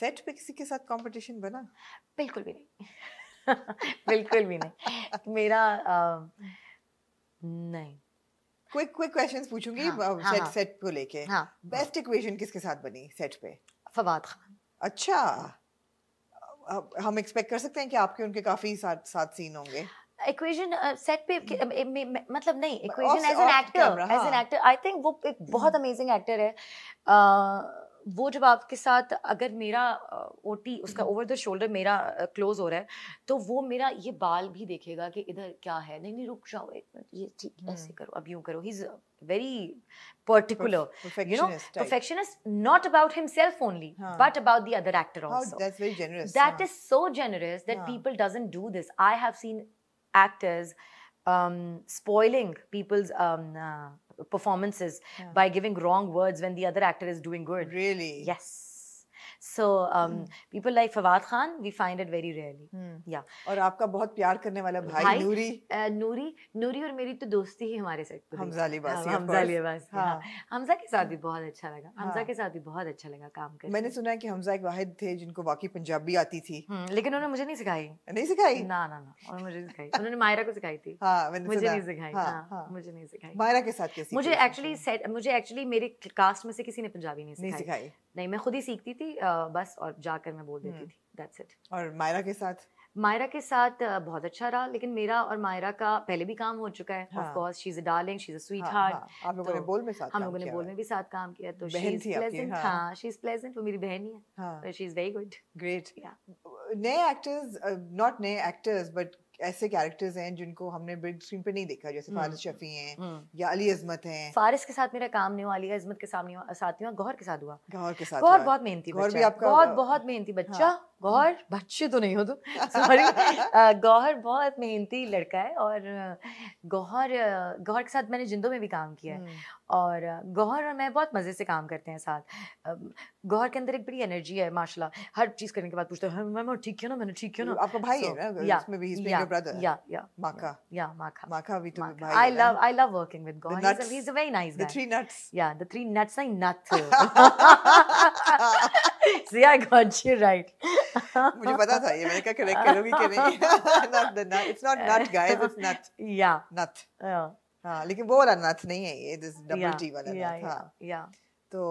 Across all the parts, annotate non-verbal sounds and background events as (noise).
Set पे किसी के साथ कंपटीशन बना बिल्कुल भी नहीं (laughs) बिल्कुल भी नहीं मेरा आ, नहीं क्विक क्विक क्वेश्चंस पूछूंगी हाँ, सेट हाँ, सेट हाँ। को लेके हाँ, बेस्ट इक्वेशन किसके साथ बनी सेट पे फवाद खान अच्छा हम एक्सपेक्ट कर सकते हैं कि आपके उनके काफी साथ साथ सीन होंगे इक्वेशन सेट पे hmm. मतलब नहीं equation as an actor as an actor I think वो एक hmm. बहुत अमेजिंग एक्टर है वो जब आपके साथ अगर मेरा ओ उसका ओवर द शोल्डर मेरा क्लोज हो रहा है तो वो मेरा ये बाल भी देखेगा कि इधर क्या है नहीं नहीं रुक जाओ एक मिनट ये ठीक ऐसे हम्म। करो अब यूं करो ही very particular you know perfectionist not about himself only but about the other actor that is so generous that people doesn't do this I have seen actors spoiling people's performances yeah. by giving wrong words when the other actor is doing good. Really? Yes. So people like Fawad Khan we find it very rarely या और आपका बहुत प्यार करने वाला भाई, भाई नूरी uh, नूरी नूरी और मेरी तो दोस्ती ही हमारे साथ हमजा लिबासी हमजा लिबासी हाँ हमजा के साथ भी बहुत हाँ। अच्छा लगा हमजा के साथ भी बहुत अच्छा लगा काम करके मैंने सुना है कि हमजा एक वाहिद थे जिनको वाकई पंजाबी आती थी हम्म, लेकिन उन्होंने मुझे नहीं सिखाई नहीं सिखाई ना ना ना और मुझे सिखाई उन्होंने मायरा को सिखाई थी हाँ, मुझे नहीं सिखाई हाँ, मुझे नहीं सिखाई मायरा के साथ मुझे एक्चुअली मुझे एक्चुअली मेरे कास्ट में से किसी ने पंजाबी नहीं सिखाई नहीं मैं खुद ही सीखती थी बस और जाकर मैं बोल देती हम्म। थी दैट्स इट और मायरा के साथ मायरा के साथ बहुत अच्छा रहा लेकिन मेरा और मायरा का पहले भी काम हो चुका है of course she is a darling she is a sweetheart हम लोगों ने तो बोल में साथ हम लोगों ने बोल में भी साथ काम किया तो शी इज प्लेजेंट हां शी इज प्लेजेंट वो मेरी बहन ही है she is very good great नए एक्टर्स नॉट नए एक्टर्स बट ऐसे कैरेक्टर्स हैं जिनको हमने बिग स्क्रीन पे नहीं देखा जैसे हम्म, फारिस शफी हैं हम्म। या अली अजमत हैं फारिस के साथ मेरा काम नहीं हुआ अली अजमत के सामने साथ हुआ गौहर के साथ हुआ गौहर के साथ गौहर बहुत मेहनती गौहर बहुत बहुत मेहनती बच्चा हाँ। गौहर (laughs) बच्चे तो नहीं हो तुम सॉरी (laughs) गौहर बहुत मेहनती लड़का है और गौहर गौहर के साथ मैंने जिंदों में भी काम किया है हम्म। और गौहर और मैं बहुत मज़े से काम करते हैं साथ गौहर के अंदर एक बड़ी एनर्जी है माशाल्लाह हर चीज़ करने के बाद पूछते हैं हम्म, मैम ठीक क्यों ना मैंने ठीक क्यों ना आपका भाई है ना इसमें भी या या या माका या माका माका भी तो भाई I love I love working with Gauhar he is a very nice guy the three nuts yeah the three nuts I nut See, I got you right. (laughs) मुझे पता था ये मैंने क्या करेक्ट करोगी कि नहीं nut the nut it's not nut guys it's nut yeah nut हाँ लेकिन वो वाला नट नहीं है ये दिस डबल टी वाला नट हाँ या तो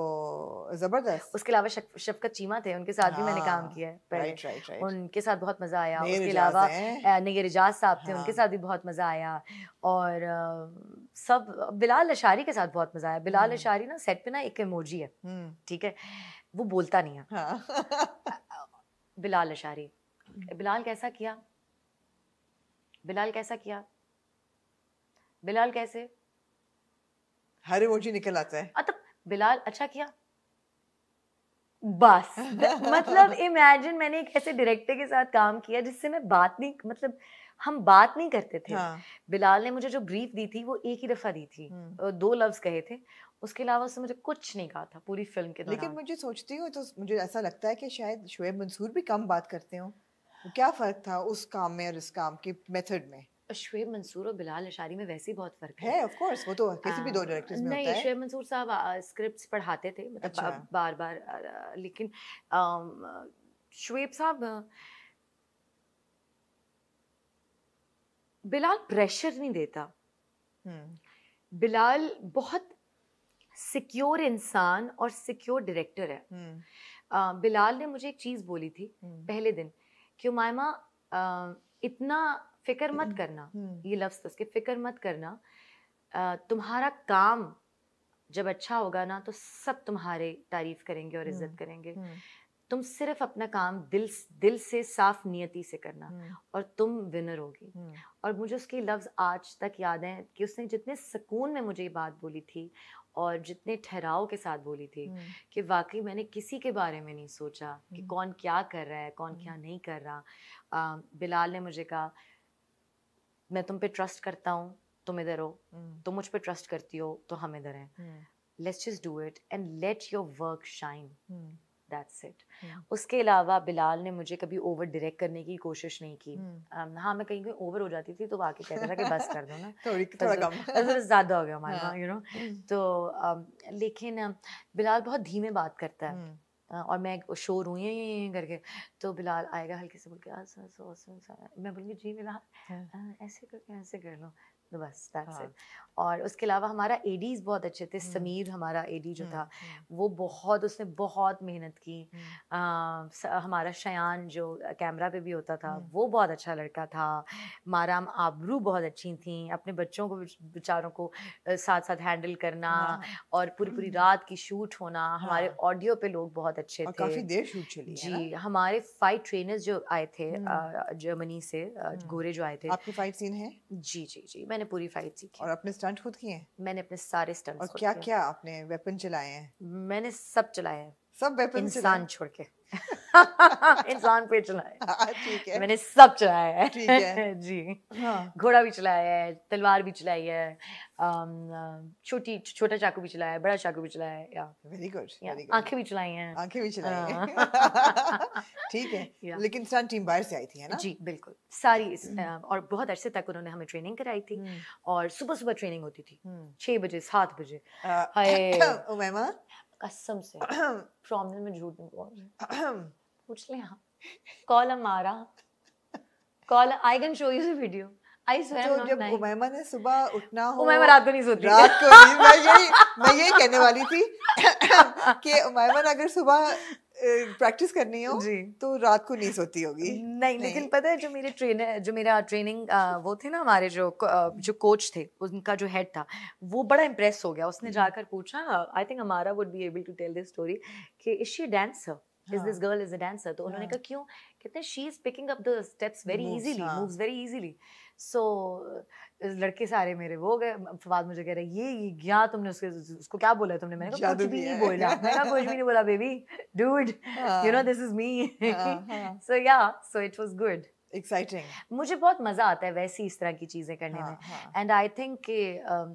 जबरदस्त उसके अलावा शफकत चीमा थे उनके साथ भी मैंने हाँ। काम किया है पहले राइट, राइट, राइट. उनके साथ बहुत मजा आया उसके अलावा नगर एजाज साहब थे उनके हाँ। साथ भी बहुत मजा आया और सब बिलाल अशारी के साथ बहुत मजा आया बिलाल हम्म। अशारी ना सेट पे ना एक इमोजी है हम्म। ठीक है वो बोलता नहीं है हाँ। (laughs) बिलाल अशारी बिलाल कैसा किया बिलाल कैसा किया बिलाल कैसे हर इमोजी निकल आता है मतलब बिलाल अच्छा किया बस (laughs) मतलब इमेजिन मैंने एक ऐसे डायरेक्टर के साथ काम किया जिससे मैं बात नहीं मतलब हम बात नहीं करते थे हाँ. बिलाल ने मुझे जो ब्रीफ दी थी वो एक ही दफा दी थी हम्म। दो लफ्ज कहे थे उसके अलावा उससे मुझे कुछ नहीं कहा था पूरी फिल्म के दौरान लेकिन मुझे सोचती हूँ तो मुझे ऐसा लगता है कि शायद शुएब मंसूर भी कम बात करते हो क्या फ़र्क था उस काम में और इस काम के मेथड में शुएब मंसूर और बिलाल अशारी में वैसे ही बहुत फर्क है ऑफ कोर्स वो तो किसी भी दो डायरेक्टर्स में नहीं, होता है शुएब मंसूर साहब स्क्रिप्ट्स पढ़ाते थे मतलब अच्छा। बार बार लेकिन शुएब साहब बिलाल प्रेशर नहीं देता हम्म। बिलाल बहुत सिक्योर इंसान और सिक्योर डायरेक्टर है uh, बिलाल ने मुझे एक चीज़ बोली थी हम्म। पहले दिन कि मायमा uh, इतना फिक्र मत करना ये लफ्ज़ उसके फिक्र मत करना uh, तुम्हारा काम जब अच्छा होगा ना तो सब तुम्हारे तारीफ करेंगे और इज्जत करेंगे तुम सिर्फ अपना काम दिल दिल से साफ नियति से करना हम्म। और तुम विनर होगी हम्म। और मुझे उसकी लफ्ज़ आज तक याद है कि उसने जितने सुकून में मुझे ये बात बोली थी और जितने ठहराव के साथ बोली थी हम्म। कि वाकई मैंने किसी के बारे में नहीं सोचा कि कौन क्या कर रहा है कौन क्या नहीं कर रहा आ, बिलाल ने मुझे कहा मैं तुम पे ट्रस्ट करता हूँ तुम इधर हो तुम मुझ पे ट्रस्ट करती हो तो हम इधर हैं let's just do it and let your work shine that's it hmm. उसके अलावा बिलाल ने मुझे कभी ओवर डायरेक्ट करने की कोशिश नहीं की hmm. um, हाँ मैं कहीं कहीं ओवर हो जाती थी तो वो आके कहता था कि बस कर दो ना (laughs) थोड़ी थोड़ा कम बस ज़्यादा हो गया हमारा यू नो तो um, लेकिन um, बिलाल बहुत धीमे बात करता है hmm. uh, और मैं शोर हुई है ये करके तो बिलाल आएगा हल्के से बोल के मैं बोलूँगी जी बिलाल हाँ। हाँ, ऐसे करके ऐसे कर लो बस दैट्स इट हाँ। और उसके अलावा हमारा एडीज बहुत अच्छे थे हम्म। समीर हमारा एडी जो हम्म, था हम्म। वो बहुत उसने बहुत मेहनत की हमारा शयान जो कैमरा पे भी होता था वो बहुत अच्छा लड़का था माराम आबरू बहुत अच्छी थी अपने बच्चों को बेचारों को साथ साथ हैंडल करना हाँ। और पूरी पूरी रात की शूट होना हमारे ऑडियो हाँ। पे लोग बहुत अच्छे थे काफी देर शूट चली जी हमारे फाइव ट्रेनर्स जो आए थे जर्मनी से गोरे जो आए थे आपकी सीन है जी जी जी मैंने मैंने पूरी फाइट सीखी और अपने स्टंट खुद किए मैंने अपने सारे स्टंट और क्या क्या आपने वेपन चलाए हैं मैंने सब चलाए हैं सब वेपन इंसान छोड़ के (laughs) इंसान पे चलाया है हाँ, ठीक है मैंने सब चलाया है ठीक है (laughs) जी हाँ। घोड़ा भी चलाया है तलवार भी चलाई है छोटी छोटा चाकू भी चलाया है बड़ा चाकू भी चलाया है या वेरी गुड आंखें भी चलाई हैं आंखें भी चलाई हाँ। हैं (laughs) ठीक है लेकिन सन टीम बाहर से आई थी है ना जी बिल्कुल सारी हम्म। और बहुत अरसे तक उन्होंने हमें ट्रेनिंग कराई थी हम्म। और सुबह सुबह ट्रेनिंग होती थी हम्म। छह बजे सात बजे हाय (coughs) कसम से प्रॉब्लम (coughs) में झूठ नहीं बोल रही (coughs) पूछ ले हाँ कॉल हमारा call I can show you video I swear not जब उमैमा ने सुबह उठना (laughs) हो उमैमा रात को नहीं सोती रात को नहीं मैं यही मैं यही कहने वाली थी (laughs) कि उमैमा अगर सुबह प्रैक्टिस करनी हो जी तो रात को नहीं सोती होगी नहीं, नहीं लेकिन पता है जो मेरे ट्रेनर जो मेरा ट्रेनिंग वो थे ना हमारे जो जो कोच थे उनका जो हेड था वो बड़ा इम्प्रेस हो गया उसने हम्म। जाकर पूछा आई थिंक हमारा would be able to tell this story कि is she dancer is this girl is a dancer तो उन्होंने कहा हाँ। क्यों कहते हैं she is picking up the steps very easily moves very easily so लड़के सारे मेरे वो गए फवाद मुझे कह रहे ये यहाँ तुमने उसके उसको क्या बोला तुमने मैंने कहा कुछ तो भी नहीं बोला मैंने कहा कुछ भी नहीं बोला baby dude you know this is me so yeah so it was good exciting मुझे बहुत मजा आता है वैसी इस तरह की चीजें करने हाँ, में एंड आई थिंक कि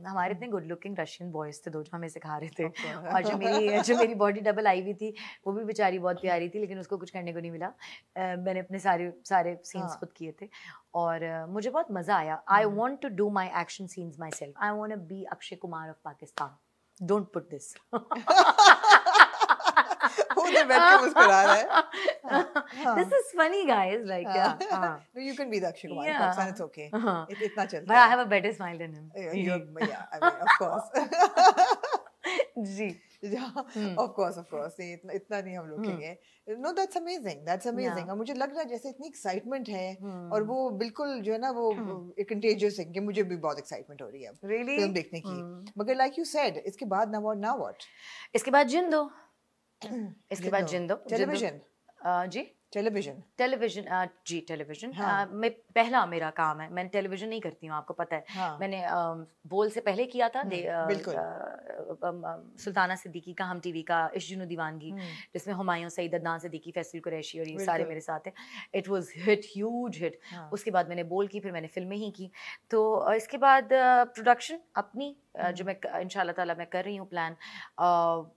हमारे इतने गुड लुकिंग रशियन बॉयज थे दो जो हमें सिखा रहे थे और जो मेरी जो मेरी बॉडी डबल आई हुई थी वो भी बेचारी बहुत प्यारी थी लेकिन उसको कुछ करने को नहीं मिला uh, मैंने अपने सारे सारे सीन्स हाँ. खुद किए थे और uh, मुझे बहुत मजा आया I want to do my action scenes myself I want be Akshay Kumar of Pakistan don't put this खुद (laughs) बैठ के मुस्कुरा रहा है this is funny guys like no you can be Daksh Kumar Pakistan it's okay इतना चलता है I have a better smile than him you yeah I mean of course जी ऑफ कोर्स ऑफ कोर्स इतना इतना नहीं हम no that's amazing that's amazing और मुझे लग रहा है जैसे इतनी एक्साइटमेंट है hmm। और वो बिल्कुल जो है ना वो कंटेजियस hmm. है कि मुझे भी बहुत एक्साइटमेंट हो रही है really? फिल्म देखने की hmm। मगर लाइक यू सेड इसके बाद ना व्हाट ना व्हाट इसके बाद जिन दो इसके बाद Zindo television Zee television television Zee television मैं पहला मेरा काम है मैं टेलीविजन नहीं करती हूँ आपको पता है हाँ. मैंने आ, बोल से पहले किया था हम्म, सुल्ताना सिद्दीकी का हम टीवी का इशजुन दीवानगी हम्म। जिसमें हुमायूं सईद अदनान सिद्दीकी फैसल कुरैशी और ये सारे मेरे साथ हैं it was hit huge hit उसके बाद मैंने बोल की फिर मैंने फिल्में ही की तो इसके बाद प्रोडक्शन अपनी जो मैं इन ताला मैं कर रही हूँ प्लान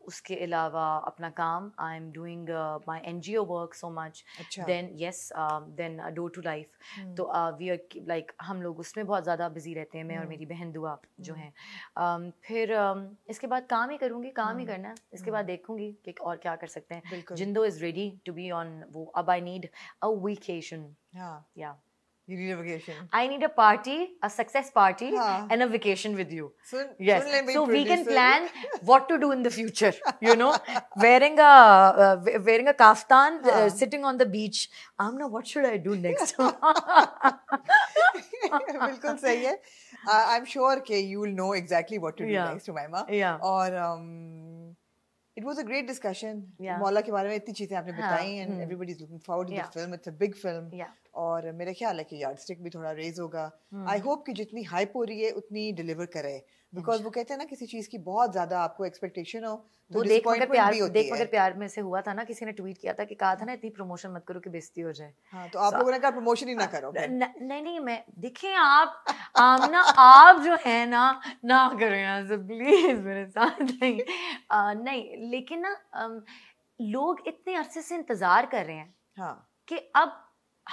उसके अलावा अपना काम I am doing my N G O work so much then yes then door to life तो वी आर लाइक हम लोग उसमें बहुत ज़्यादा बिजी रहते हैं मैं और हम्म। मेरी बहन दुआ जो हम्म। हैं um, फिर um, इसके बाद काम ही करूँगी काम ही हम्म। करना है इसके बाद देखूँगी कि और क्या कर सकते हैं Zindo is ready to be on वो अब आई नीड अ वीकेशन या You need a vacation. I need a party, a success party, huh. and a vacation with you. Soon, yes. Soon so producer. we can plan (laughs) what to do in the future. You know, (laughs) wearing a uh, wearing a kaftan, huh. uh, sitting on the beach. Amna, what should I do next? बिल्कुल सही है I am sure के you will know exactly what to do Yeah. और um, it was a great discussion yeah. मौला के बारे में इतनी चीजें आपने बताई and looking is looking forward to the film it's a big film और मेरा ख्याल है कि यार्ड स्टिक भी थोड़ा रेज होगा आई हम्म। होप कि जितनी हाइप हो रही है उतनी डिलीवर करे बिकॉज अच्छा। वो कहते हैं ना किसी चीज की बहुत ज्यादा आपको एक्सपेक्टेशन हो तो देख मगर प्यार भी देख मगर प्यार में से हुआ था ना किसी ने ट्वीट किया था कि कहा था ना इतनी प्रमोशन मत करो कि बेइज्जती हो जाए हाँ, तो आप लोगों ने कहा प्रमोशन ही ना करो नहीं नहीं मैं देखिए आप आप ना आप जो है ना ना करो यहाँ से प्लीज मेरे साथ नहीं नहीं लेकिन ना लोग इतने अरसे से इंतजार कर रहे हैं हाँ कि अब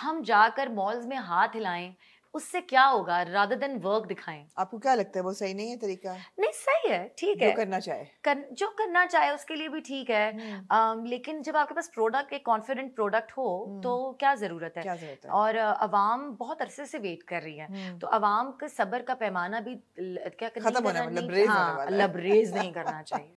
हम जाकर मॉल्स में हाथ हिलाएं उससे क्या होगा रादर देन वर्क दिखाएं आपको क्या लगता है वो सही नहीं है तरीका नहीं सही है ठीक है जो करना चाहे कर, जो करना चाहे उसके लिए भी ठीक है आ, हम्म। लेकिन जब आपके पास प्रोडक्ट एक कॉन्फिडेंट प्रोडक्ट हो हम्म। तो क्या जरूरत है क्या जरूरत है और अवाम बहुत अरसे से वेट कर रही है हम्म। तो अवाम के सबर का पैमाना भी क्या हाँ, लबरेज नहीं करना (laughs) चाहिए